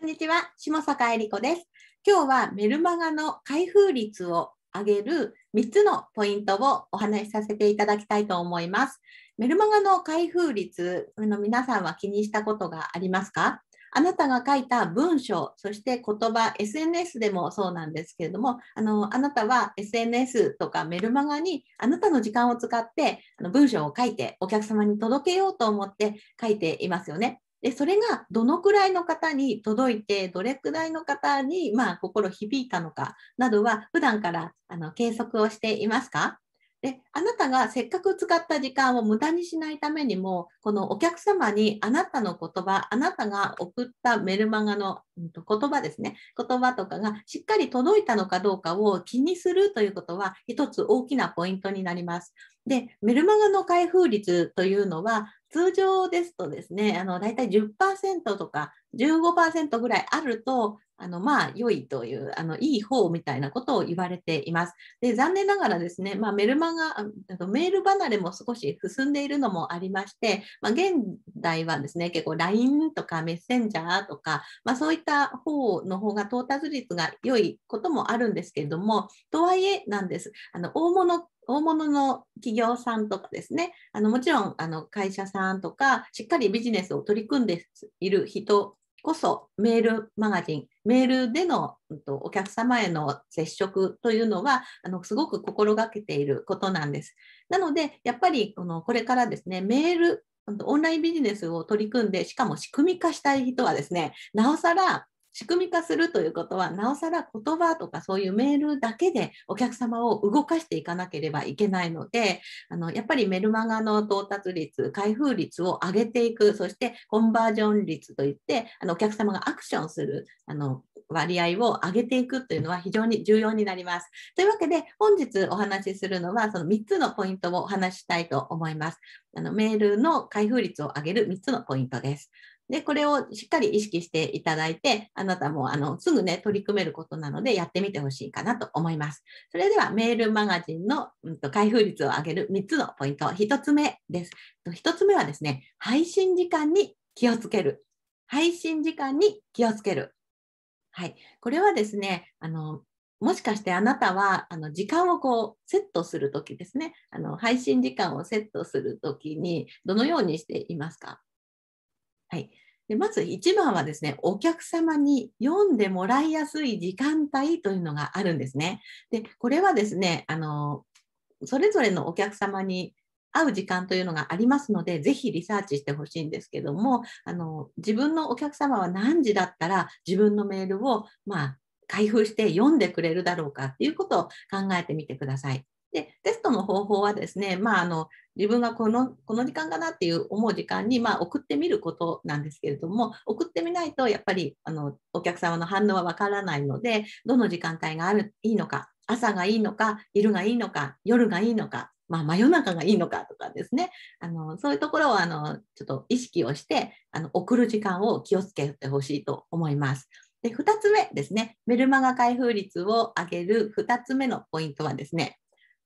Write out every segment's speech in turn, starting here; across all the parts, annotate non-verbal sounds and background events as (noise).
こんにちは、下坂恵理子です。今日はメルマガの開封率を上げる3つのポイントをお話しさせていただきたいと思います。メルマガの開封率の皆さんは気にしたことがありますかあなたが書いた文章、そして言葉、SNS でもそうなんですけれども、あのあなたは SNS とかメルマガにあなたの時間を使ってあの文章を書いてお客様に届けようと思って書いていますよね。でそれがどのくらいの方に届いてどれくらいの方に、まあ、心響いたのかなどは普段からあの計測をしていますかであなたがせっかく使った時間を無駄にしないためにもこのお客様にあなたの言葉あなたが送ったメルマガの、うん、と言葉ですね言葉とかがしっかり届いたのかどうかを気にするということは一つ大きなポイントになります。でメルマガの開封率というのは通常ですとですね、あの、だいたい10%とか15%ぐらいあると、あのまあ良いというあのいい方みたいなことを言われています。で残念ながらですね、まあ、メルマガメール離れも少し進んでいるのもありまして、まあ、現代はですね結構 LINE とかメッセンジャーとか、まあ、そういった方の方が到達率が良いこともあるんですけれどもとはいえなんです。あの大物大物の企業さんとかですねあのもちろんあの会社さんとかしっかりビジネスを取り組んでいる人こそメールマガジン、メールでの、うん、とお客様への接触というのはあのすごく心がけていることなんです。なので、やっぱりこのこれからですね、メール、オンラインビジネスを取り組んで、しかも仕組み化したい人はですね、なおさら仕組み化するということはなおさら言葉とかそういうメールだけでお客様を動かしていかなければいけないのであのやっぱりメルマガの到達率開封率を上げていくそしてコンバージョン率といってあのお客様がアクションするあの割合を上げていくというのは非常に重要になります。というわけで本日お話しするのはその3つのポイントをお話ししたいと思います。あのメールの開封率を上げる3つのポイントです。で、これをしっかり意識していただいて、あなたもあのすぐね、取り組めることなのでやってみてほしいかなと思います。それではメールマガジンの、うん、と開封率を上げる3つのポイント。1つ目です。1つ目はですね、配信時間に気をつける。配信時間に気をつける。はい。これはですね、あの、もしかしてあなたはあの時間をこうセットするときですねあの、配信時間をセットするときにどのようにしていますかはい、でまず1番はですね、お客様に読んでもらいやすい時間帯というのがあるんですね。でこれはですねあの、それぞれのお客様に会う時間というのがありますので、ぜひリサーチしてほしいんですけどもあの、自分のお客様は何時だったら自分のメールを、まあ、開封して読んでくれるだろうかっていうことを考えてみてください。でテストの方法はですね、まあ、あの自分がこのこの時間かなっていう思う時間に、まあ、送ってみることなんですけれども送ってみないとやっぱりあのお客様の反応はわからないのでどの時間帯があるいいのか朝がいいのか昼がいいのか夜がいいのか、まあ、真夜中がいいのかとかですねあのそういうところをあのちょっと意識をしてあの送る時間を気をつけてほしいと思います。で2つ目ですねメルマガ開封率を上げる2つ目のポイントはですね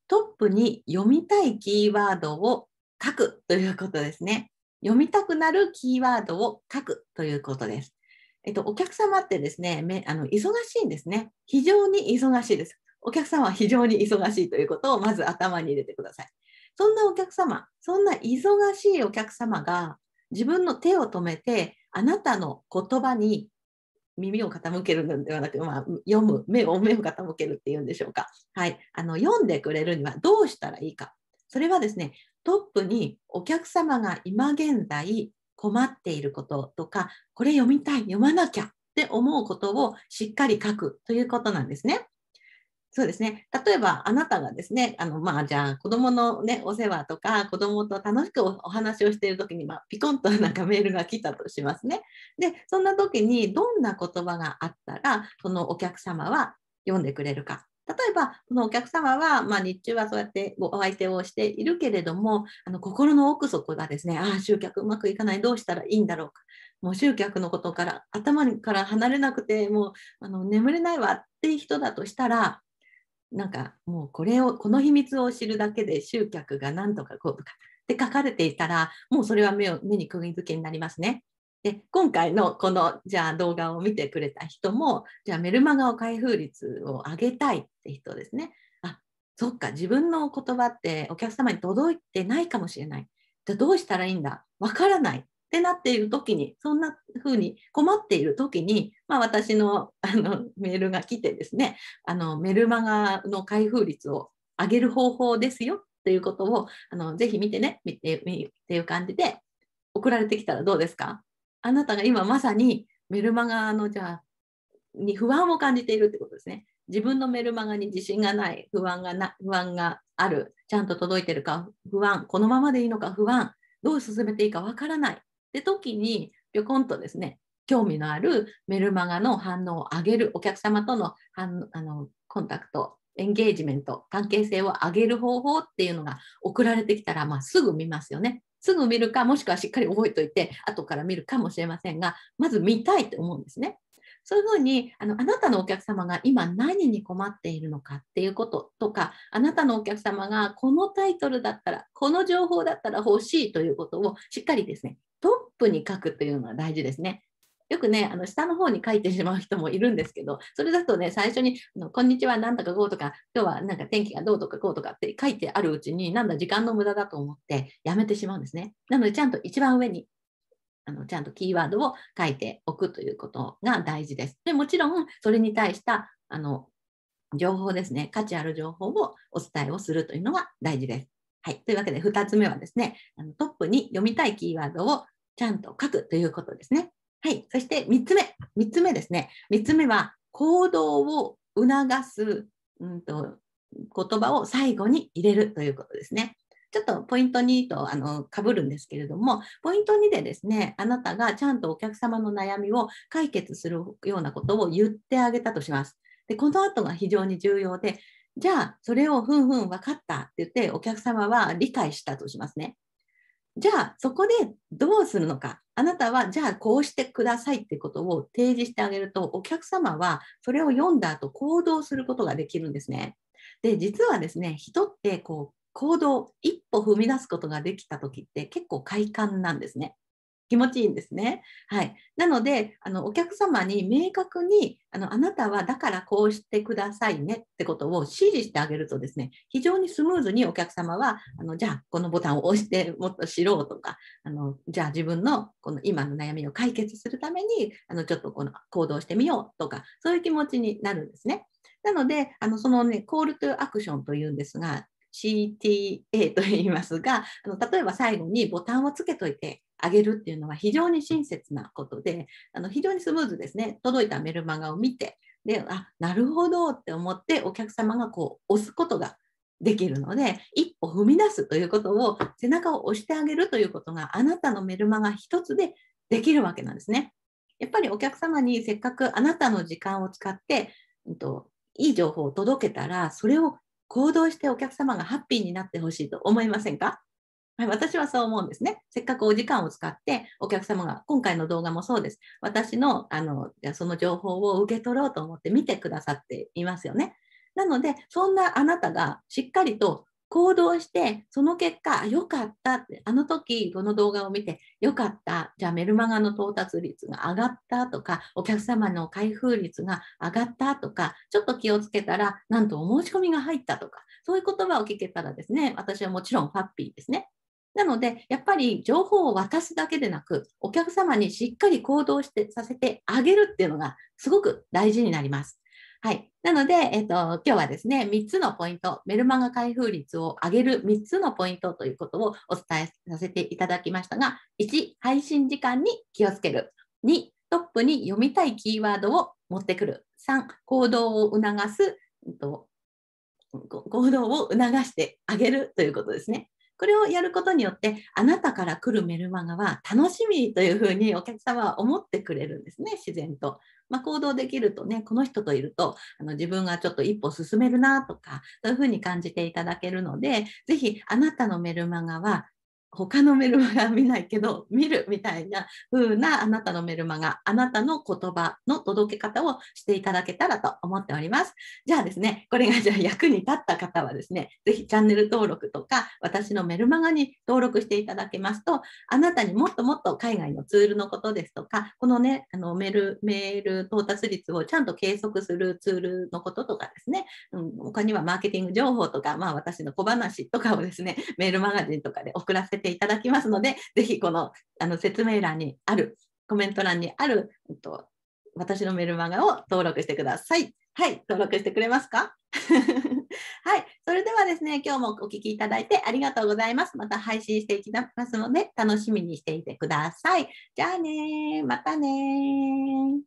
トップに読みたいキーワードを書くということですね。読みたくなるキーワードを書くということです。えっと、お客様ってですね、あの忙しいんですね。非常に忙しいです。お客様は非常に忙しいということをまず頭に入れてください。そんなお客様、そんな忙しいお客様が自分の手を止めて、あなたの言葉に耳を傾けるのではなく、まあ、読む目を目を傾けるっていうんでしょうか、はい、あの読んでくれるにはどうしたらいいかそれはですねトップにお客様が今現在困っていることとかこれ読みたい読まなきゃって思うことをしっかり書くということなんですね。そうですね。例えば、あなたがですね、あの、まあ、じゃあ、子供のね、お世話とか、子供と楽しくお話をしている時に、まあ、ピコンと (laughs) なんかメールが来たとしますね。で、そんな時に、どんな言葉があったら、そのお客様は読んでくれるか。例えば、このお客様は、まあ、日中はそうやってお相手をしているけれども、あの心の奥底がですね、ああ、集客うまくいかない、どうしたらいいんだろうか。もう集客のことから頭から離れなくて、もうあの眠れないわっていう人だとしたら、なんかもうこれをこの秘密を知るだけで集客が何とかこうとかって書かれていたらもうそれは目を目に釘付けになりますね。で今回のこのじゃあ動画を見てくれた人もじゃあメルマガを開封率を上げたいって人ですねあそっか自分の言葉ってお客様に届いてないかもしれないじゃあどうしたらいいんだわからないってなっている時にそんな風に困っている時に、まあ、私のあのメールが来てですねあのメルマガの開封率を上げる方法ですよということをあのぜひ見てね見てっていう感じで送られてきたらどうですかあなたが今まさにメルマガのじゃあに不安を感じているってことですね。自分のメルマガに自信がない不安がな不安があるちゃんと届いてるか不安このままでいいのか不安どう進めていいかわからないで時にぴょこんとですね興味のあるメルマガの反応を上げるお客様との反あのコンタクトエンゲージメント関係性を上げる方法っていうのが送られてきたら、まあ、すぐ見ますよねすぐ見るかもしくはしっかり覚えておいて後から見るかもしれませんがまず見たいと思うんですね。そういうふうにあのあなたのお客様が今何に困っているのかっていうこととかあなたのお客様がこのタイトルだったらこの情報だったら欲しいということをしっかりですねトップに書くというのは大事ですね。よくね、あの下の方に書いてしまう人もいるんですけど、それだとね、最初に、あのこんにちは、なんとかこうとか、今日はなんか天気がどうとかこうとかって書いてあるうちに、なんだ時間の無駄だと思ってやめてしまうんですね。なので、ちゃんと一番上に、あのちゃんとキーワードを書いておくということが大事です。でもちろん、それに対したあの情報ですね、価値ある情報をお伝えをするというのが大事です。はい。というわけで、2つ目はですね、あのトップに読みたいキーワードをちゃんと書くということですね。はい。そして3つ目。3つ目ですね。3つ目は、行動を促す、うんと、言葉を最後に入れるということですね。ちょっとポイント2とあの被るんですけれども、ポイント2でですね、あなたがちゃんとお客様の悩みを解決するようなことを言ってあげたとします。で、この後が非常に重要で、じゃあ、それをふんふん分かったって言って、お客様は理解したとしますね。じゃあそこでどうするのかあなたはじゃあこうしてくださいってことを提示してあげるとお客様はそれを読んだ後行動することができるんですね。で実はですね人ってこう行動一歩踏み出すことができた時って結構快感なんですね。気持ちいいんですね。はい、なのであのお客様に明確にあのあなたはだからこうしてくださいねってことを指示してあげるとですね非常にスムーズにお客様はあのじゃあこのボタンを押してもっと知ろうとかあのじゃあ自分のこの今の悩みを解決するためにあのちょっとこの行動してみようとかそういう気持ちになるんですね。なのであのそのねコールトゥアクションというんですが CTA と言いますがあの例えば最後にボタンをつけといてあげるっていうのは非常に親切なことであの非常にスムーズですね届いたメルマガを見てであなるほどって思ってお客様がこう押すことができるので一歩踏み出すということを背中を押してあげるということがあなたのメルマガ一つでできるわけなんですね。やっぱりお客様にせっかくあなたの時間を使って、うん、といい情報を届けたらそれを行動してお客様がハッピーになってほしいと思いませんかはい、私はそう思うんですね。せっかくお時間を使って、お客様が、今回の動画もそうです。私の、あの、その情報を受け取ろうと思って見てくださっていますよね。なので、そんなあなたがしっかりと行動して、その結果、よかったって、あの時、この動画を見て、よかった、じゃあメルマガの到達率が上がったとか、お客様の開封率が上がったとか、ちょっと気をつけたら、なんとお申し込みが入ったとか、そういう言葉を聞けたらですね、私はもちろんハッピーですね。なので、やっぱり情報を渡すだけでなく、お客様にしっかり行動してさせてあげるっていうのがすごく大事になります。はい。なので、えっ、と、今日はですね、3つのポイント、メルマガ開封率を上げる3つのポイントということをお伝えさせていただきましたが、1、配信時間に気をつける。2、トップに読みたいキーワードを持ってくる。3、行動を促す。えっと行動を促してあげるということですね。これをやることによって、あなたから来るメルマガは楽しみというふうにお客様は思ってくれるんですね、自然と。まあ、行動できるとね、この人といると、あの自分がちょっと一歩進めるなとか、そういうふうに感じていただけるので、ぜひあなたのメルマガは他のメルマガ見ないけど見るみたいな風なあなたのメルマガあなたの言葉の届け方をしていただけたらと思っておりますじゃあですねこれがじゃあ役に立った方はですね是非チャンネル登録とか私のメルマガに登録していただけますとあなたにもっともっと海外のツールのことですとかこのねあのメルメール到達率をちゃんと計測するツールのこととかですね、うん、他にはマーケティング情報とか、まあ、私の小話とかをですねメールマガジンとかで送らせてていただきますので、ぜひこのあの説明欄にある、コメント欄にある、えっと、私のメルマガを登録してください。はい、登録してくれますか (laughs) はい、それではですね、今日もお聴きいただいてありがとうございます。また配信していきますので、楽しみにしていてください。じゃあねまたね